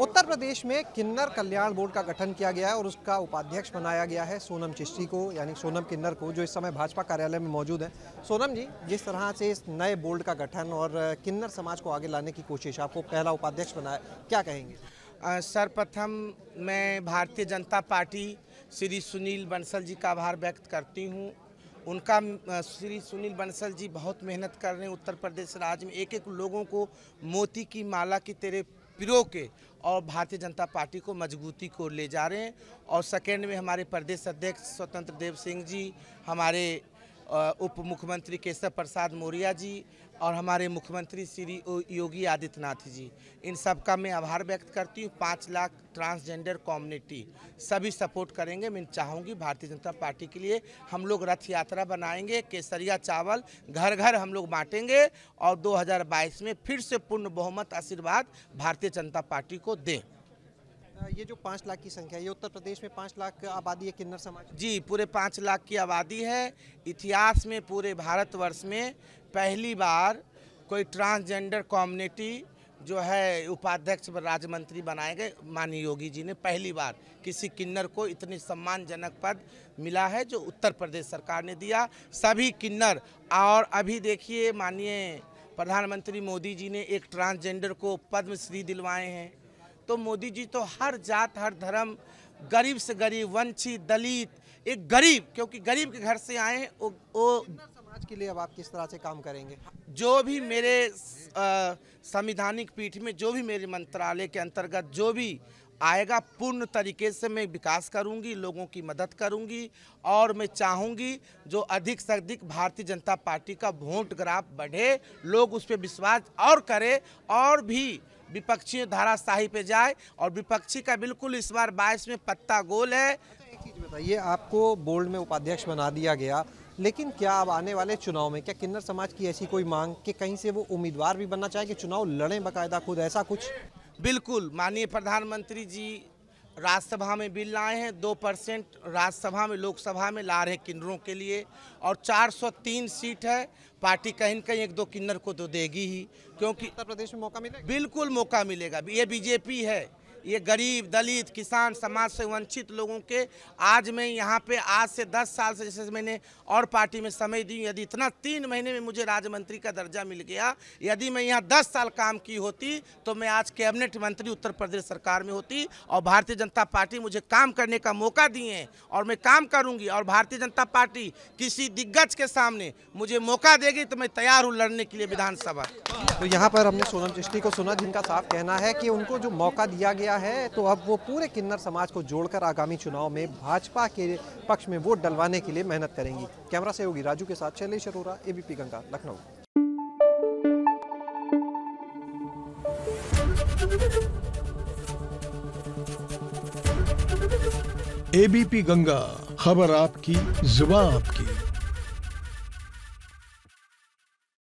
उत्तर प्रदेश में किन्नर कल्याण बोर्ड का गठन किया गया है और उसका उपाध्यक्ष बनाया गया है सोनम चिश्ती को यानी सोनम किन्नर को जो इस समय भाजपा कार्यालय में मौजूद है सोनम जी जिस तरह से इस नए बोर्ड का गठन और किन्नर समाज को आगे लाने की कोशिश आपको पहला उपाध्यक्ष बनाया क्या कहेंगे सर्वप्रथम मैं भारतीय जनता पार्टी श्री सुनील बंसल जी का आभार व्यक्त करती हूँ उनका श्री सुनील बंसल जी बहुत मेहनत कर रहे हैं उत्तर प्रदेश राज्य में एक एक लोगों को मोती की माला की तेरे पिरो के और भारतीय जनता पार्टी को मजबूती को ले जा रहे हैं और सेकेंड में हमारे प्रदेश अध्यक्ष स्वतंत्र देव सिंह जी हमारे उप मुख्यमंत्री केशव प्रसाद मौर्य जी और हमारे मुख्यमंत्री श्री योगी आदित्यनाथ जी इन सब का मैं आभार व्यक्त करती हूँ पाँच लाख ट्रांसजेंडर कम्युनिटी सभी सपोर्ट करेंगे मैं चाहूँगी भारतीय जनता पार्टी के लिए हम लोग रथ यात्रा बनाएंगे केसरिया चावल घर घर हम लोग बांटेंगे और 2022 में फिर से पूर्ण बहुमत आशीर्वाद भारतीय जनता पार्टी को दें ये जो पाँच लाख की संख्या है ये उत्तर प्रदेश में पाँच लाख आबादी है किन्नर समाज जी पूरे पाँच लाख की आबादी है इतिहास में पूरे भारतवर्ष में पहली बार कोई ट्रांसजेंडर कम्युनिटी जो है उपाध्यक्ष राज्य मंत्री बनाए गए माननीय योगी जी ने पहली बार किसी किन्नर को इतने सम्मानजनक पद मिला है जो उत्तर प्रदेश सरकार ने दिया सभी किन्नर और अभी देखिए माननीय प्रधानमंत्री मोदी जी ने एक ट्रांसजेंडर को पद्मश्री दिलवाए हैं तो मोदी जी तो हर जात हर धर्म गरीब से गरीब वंशी दलित एक गरीब क्योंकि गरीब के घर से आए वो, वो समाज के लिए अब आप किस तरह से काम करेंगे जो भी मेरे संविधानिक पीठ में जो भी मेरे मंत्रालय के अंतर्गत जो भी आएगा पूर्ण तरीके से मैं विकास करूंगी लोगों की मदद करूंगी और मैं चाहूंगी जो अधिक से अधिक भारतीय जनता पार्टी का वोट ग्राफ बढ़े लोग उस पर विश्वास और करें और भी विपक्षी धाराशाही पे जाए और विपक्षी का बिल्कुल इस बार बाईस में पत्ता गोल है बताइए आपको बोर्ड में उपाध्यक्ष बना दिया गया लेकिन क्या अब आने वाले चुनाव में क्या किन्नर समाज की ऐसी कोई मांग कि कहीं से वो उम्मीदवार भी बनना चाहे कि चुनाव लड़ें बाकायदा खुद ऐसा कुछ बिल्कुल माननीय प्रधानमंत्री जी राज्यसभा में बिल लाए हैं दो परसेंट राज्यसभा में लोकसभा में ला रहे हैं किन्नरों के लिए और 403 सीट है पार्टी कहीं ना कहीं एक दो किन्नर को तो देगी ही क्योंकि उत्तर प्रदेश में मौका मिलेगा बिल्कुल मौका मिलेगा ये बीजेपी है ये गरीब दलित किसान समाज से वंचित लोगों के आज मैं यहाँ पे आज से दस साल से जैसे मैंने और पार्टी में समय दी यदि इतना तीन महीने में मुझे राज्य मंत्री का दर्जा मिल गया यदि मैं यहाँ दस साल काम की होती तो मैं आज कैबिनेट मंत्री उत्तर प्रदेश सरकार में होती और भारतीय जनता पार्टी मुझे काम करने का मौका दिए और मैं काम करूँगी और भारतीय जनता पार्टी किसी दिग्गज के सामने मुझे मौका देगी तो मैं तैयार हूँ लड़ने के लिए विधानसभा तो यहाँ पर हमने सोनम चिष्टी को सुना जिनका साफ कहना है कि उनको जो मौका दिया गया गया है तो अब वो पूरे किन्नर समाज को जोड़कर आगामी चुनाव में भाजपा के पक्ष में वोट डलवाने के लिए मेहनत करेंगी कैमरा से राजू के साथ शैलेश अरोरा एबीपी गंगा लखनऊ एबीपी गंगा खबर आपकी जुबा आपकी